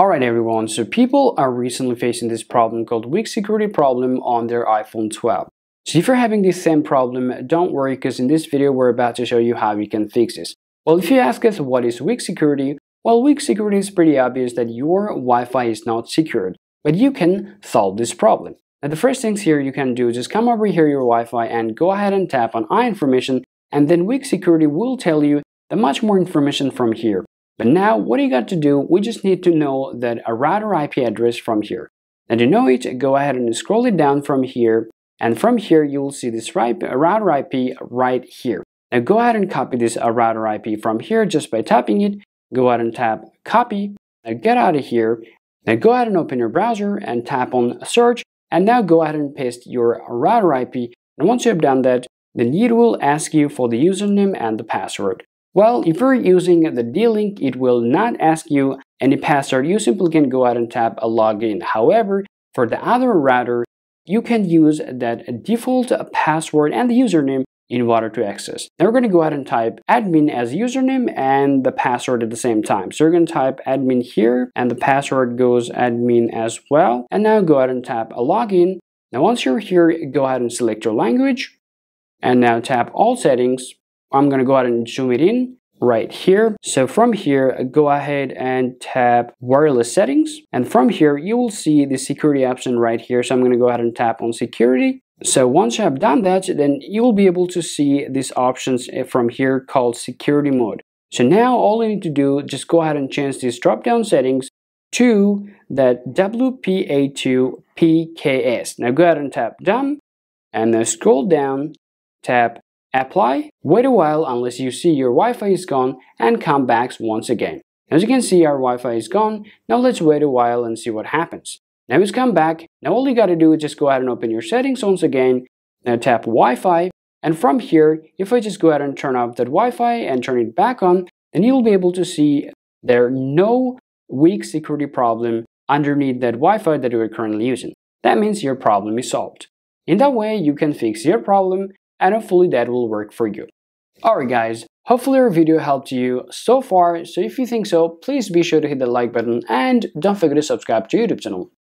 Alright everyone, so people are recently facing this problem called weak security problem on their iPhone 12. So if you're having this same problem, don't worry because in this video we're about to show you how you can fix this. Well, if you ask us what is weak security, well weak security is pretty obvious that your Wi-Fi is not secured, but you can solve this problem. Now the first things here you can do is just come over here your Wi-Fi and go ahead and tap on iInformation and then weak security will tell you the much more information from here. But now what do you got to do? We just need to know that a router IP address from here. And to know it, go ahead and scroll it down from here. And from here, you will see this router IP right here. Now go ahead and copy this router IP from here just by tapping it. Go ahead and tap copy. Now get out of here. Now go ahead and open your browser and tap on search. And now go ahead and paste your router IP. And once you have done that, then it will ask you for the username and the password. Well, if you're using the D-Link, it will not ask you any password. You simply can go out and tap a login. However, for the other router, you can use that default password and the username in order to access. Now we're going to go ahead and type admin as username and the password at the same time. So you're going to type admin here and the password goes admin as well. And now go ahead and tap a login. Now once you're here, go ahead and select your language and now tap all settings I'm gonna go ahead and zoom it in right here. So from here, go ahead and tap wireless settings. And from here, you will see the security option right here. So I'm gonna go ahead and tap on security. So once you have done that, then you will be able to see these options eh, from here called security mode. So now all you need to do, just go ahead and change these drop-down settings to that WPA2 PKS. Now go ahead and tap done and then scroll down, tap apply, wait a while unless you see your Wi-Fi is gone and come back once again. As you can see our Wi-Fi is gone, now let's wait a while and see what happens. Now it's come back, now all you gotta do is just go ahead and open your settings once again, now tap Wi-Fi, and from here, if I just go ahead and turn off that Wi-Fi and turn it back on, then you'll be able to see there no weak security problem underneath that Wi-Fi that you are currently using. That means your problem is solved. In that way, you can fix your problem and hopefully that will work for you. Alright guys, hopefully our video helped you so far, so if you think so, please be sure to hit the like button and don't forget to subscribe to YouTube channel.